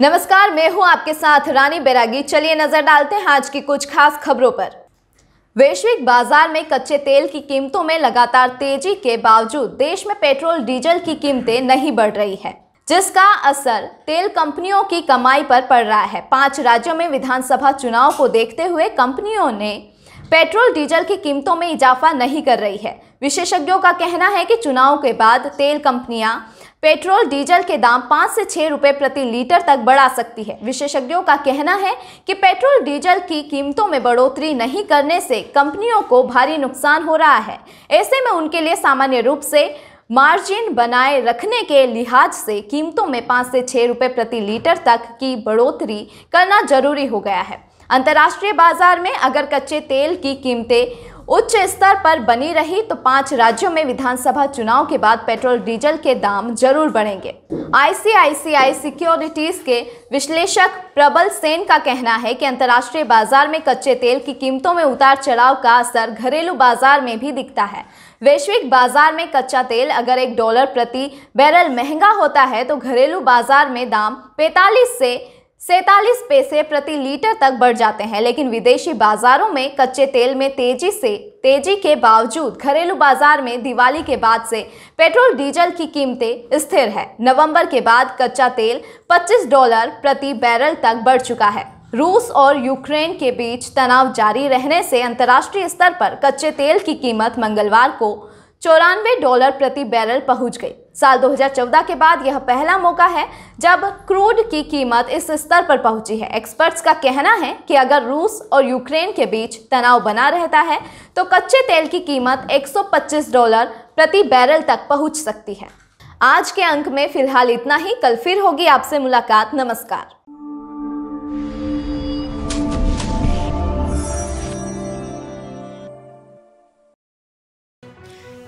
नमस्कार मैं हूं आपके साथ रानी बैरागी चलिए नजर डालते हैं आज की कुछ खास खबरों पर वैश्विक बाजार में कच्चे तेल की कीमतों में लगातार तेजी के बावजूद देश में पेट्रोल डीजल की कीमतें नहीं बढ़ रही है जिसका असर तेल कंपनियों की कमाई पर पड़ रहा है पांच राज्यों में विधानसभा चुनाव को देखते हुए कंपनियों ने पेट्रोल डीजल की कीमतों में इजाफा नहीं कर रही है विशेषज्ञों का कहना है कि चुनाव के बाद तेल कंपनियां पेट्रोल डीजल के दाम पाँच से छः रुपये प्रति लीटर तक बढ़ा सकती है विशेषज्ञों का कहना है कि पेट्रोल डीजल की कीमतों में बढ़ोतरी नहीं करने से कंपनियों को भारी नुकसान हो रहा है ऐसे में उनके लिए सामान्य रूप से मार्जिन बनाए रखने के लिहाज से कीमतों में पाँच से छः रुपये प्रति लीटर तक की बढ़ोतरी करना जरूरी हो गया है अंतर्राष्ट्रीय बाजार में अगर कच्चे तेल की कीमतें उच्च स्तर पर बनी रही तो पांच राज्यों में विधानसभा चुनाव के बाद पेट्रोल डीजल के दाम जरूर बढ़ेंगे आईसीआईसीआई सिक्योरिटीज के विश्लेषक प्रबल सेन का कहना है कि अंतर्राष्ट्रीय बाजार में कच्चे तेल की कीमतों में उतार चढ़ाव का असर घरेलू बाजार में भी दिखता है वैश्विक बाजार में कच्चा तेल अगर एक डॉलर प्रति बैरल महंगा होता है तो घरेलू बाजार में दाम पैंतालीस से सैतालीस पैसे प्रति लीटर तक बढ़ जाते हैं लेकिन विदेशी बाजारों में कच्चे तेल में तेजी से तेजी के बावजूद घरेलू बाजार में दिवाली के बाद से पेट्रोल डीजल की कीमतें स्थिर है नवंबर के बाद कच्चा तेल 25 डॉलर प्रति बैरल तक बढ़ चुका है रूस और यूक्रेन के बीच तनाव जारी रहने से अंतर्राष्ट्रीय स्तर पर कच्चे तेल की कीमत मंगलवार को चौरानवे डॉलर प्रति बैरल पहुंच गई साल 2014 के बाद यह पहला मौका है जब क्रूड की कीमत इस स्तर पर पहुंची है एक्सपर्ट्स का कहना है कि अगर रूस और यूक्रेन के बीच तनाव बना रहता है तो कच्चे तेल की कीमत 125 डॉलर प्रति बैरल तक पहुंच सकती है आज के अंक में फिलहाल इतना ही कल फिर होगी आपसे मुलाकात नमस्कार